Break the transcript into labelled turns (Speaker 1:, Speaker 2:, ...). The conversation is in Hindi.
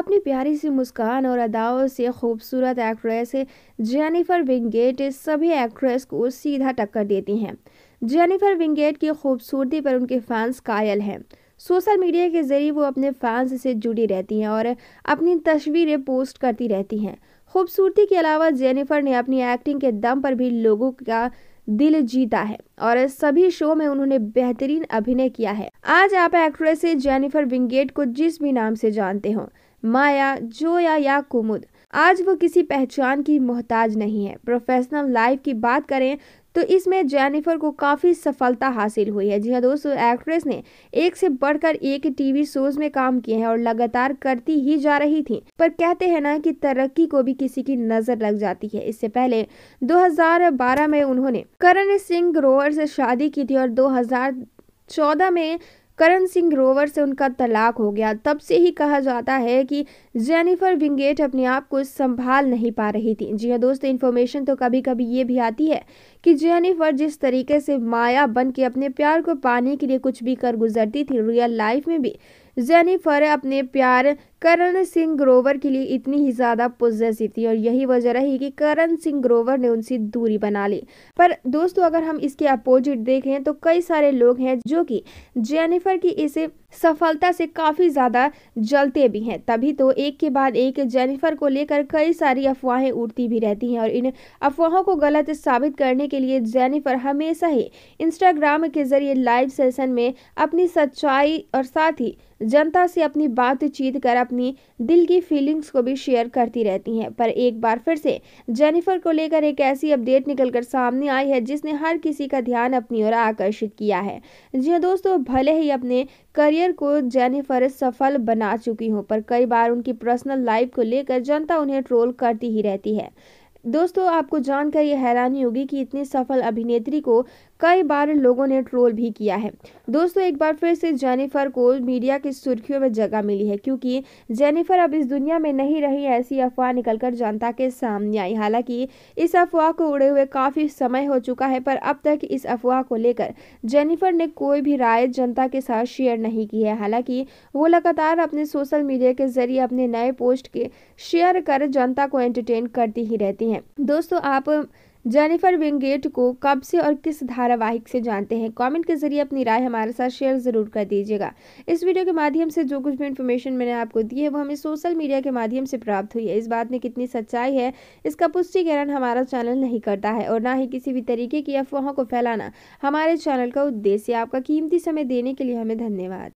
Speaker 1: अपनी प्यारी सी मुस्कान और अदाओं से खूबसूरत एक्ट्रेस जेनिफर विंगेट सभी एक्ट्रेस को सीधा टक्कर देती हैं जेनिफर विंगेट की खूबसूरती पर उनके फैंस कायल हैं सोशल मीडिया के ज़रिए वो अपने फैंस से जुड़ी रहती हैं और अपनी तस्वीरें पोस्ट करती रहती हैं खूबसूरती के अलावा जेनिफर ने अपनी एक्टिंग के दम पर भी लोगों का दिल जीता है और सभी शो में उन्होंने बेहतरीन अभिनय किया है आज आप एक्ट्रेस जेनिफर विंगेट को जिस भी नाम से जानते हो माया जोया या कुमुद आज वो किसी पहचान की मोहताज नहीं है प्रोफेशनल लाइफ की बात करें तो इसमें जेनिफर को काफ़ी सफलता हासिल हुई है जी हाँ दोस्तों एक्ट्रेस ने एक से बढ़कर एक टीवी शोज में काम किए हैं और लगातार करती ही जा रही थी पर कहते हैं ना कि तरक्की को भी किसी की नज़र लग जाती है इससे पहले 2012 में उन्होंने करण सिंह ग्रोवर से शादी की थी और 2014 में करण सिंह रोवर से उनका तलाक हो गया तब से ही कहा जाता है कि जेनिफर विंगेट अपने आप को संभाल नहीं पा रही थी जी हाँ दोस्तों इन्फॉर्मेशन तो कभी कभी ये भी आती है कि जेनिफर जिस तरीके से माया बन के अपने प्यार को पाने के लिए कुछ भी कर गुजरती थी रियल लाइफ में भी जेनिफर अपने प्यार करण सिंह ग्रोवर के लिए इतनी ही ज़्यादा पोजेसिव थी और यही वजह रही कि करण सिंह ग्रोवर ने उनसे दूरी बना ली पर दोस्तों अगर हम इसके अपोजिट देखें तो कई सारे लोग हैं जो कि जेनिफर की इसे सफलता से काफ़ी ज़्यादा जलते भी हैं तभी तो एक के बाद एक जेनिफर को लेकर कई सारी अफवाहें उड़ती भी रहती हैं और इन अफवाहों को गलत साबित करने के लिए जेनिफर हमेशा ही इंस्टाग्राम के जरिए लाइव सेशन में अपनी सच्चाई और साथ ही जनता से अपनी बातचीत कर अपनी दिल की फीलिंग्स को भी शेयर करती रहती हैं पर एक बार फिर से जेनिफर को लेकर एक ऐसी अपडेट निकलकर सामने आई है जिसने हर किसी का ध्यान अपनी ओर आकर्षित किया है जी हाँ दोस्तों भले ही अपने करियर करियर को जेनिफर सफल बना चुकी हों पर कई बार उनकी पर्सनल लाइफ को लेकर जनता उन्हें ट्रोल करती ही रहती है दोस्तों आपको जानकर ये हैरानी होगी कि इतनी सफल अभिनेत्री को कई बार लोगों ने ट्रोल भी किया है दोस्तों एक बार फिर से जेनिफर को मीडिया की सुर्खियों में जगह मिली है क्योंकि जेनिफर अब इस दुनिया में नहीं रही ऐसी अफवाह निकलकर जनता के सामने आई हालांकि इस अफवाह को उड़े हुए काफ़ी समय हो चुका है पर अब तक इस अफवाह को लेकर जेनिफर ने कोई भी राय जनता के साथ शेयर नहीं की है हालांकि वो लगातार अपने सोशल मीडिया के जरिए अपने नए पोस्ट के शेयर कर जनता को एंटरटेन करती ही रहती है हैं दोस्तों आप जेनिफर विंगेट को कब से और किस धारावाहिक से जानते हैं कमेंट के जरिए अपनी राय हमारे साथ शेयर ज़रूर कर दीजिएगा इस वीडियो के माध्यम से जो कुछ भी इन्फॉर्मेशन मैंने आपको दी है वो हमें सोशल मीडिया के माध्यम से प्राप्त हुई है इस बात में कितनी सच्चाई है इसका पुष्टिकरण हमारा चैनल नहीं करता है और ना ही किसी भी तरीके की अफवाहों को फैलाना हमारे चैनल का उद्देश्य आपका कीमती समय देने के लिए हमें धन्यवाद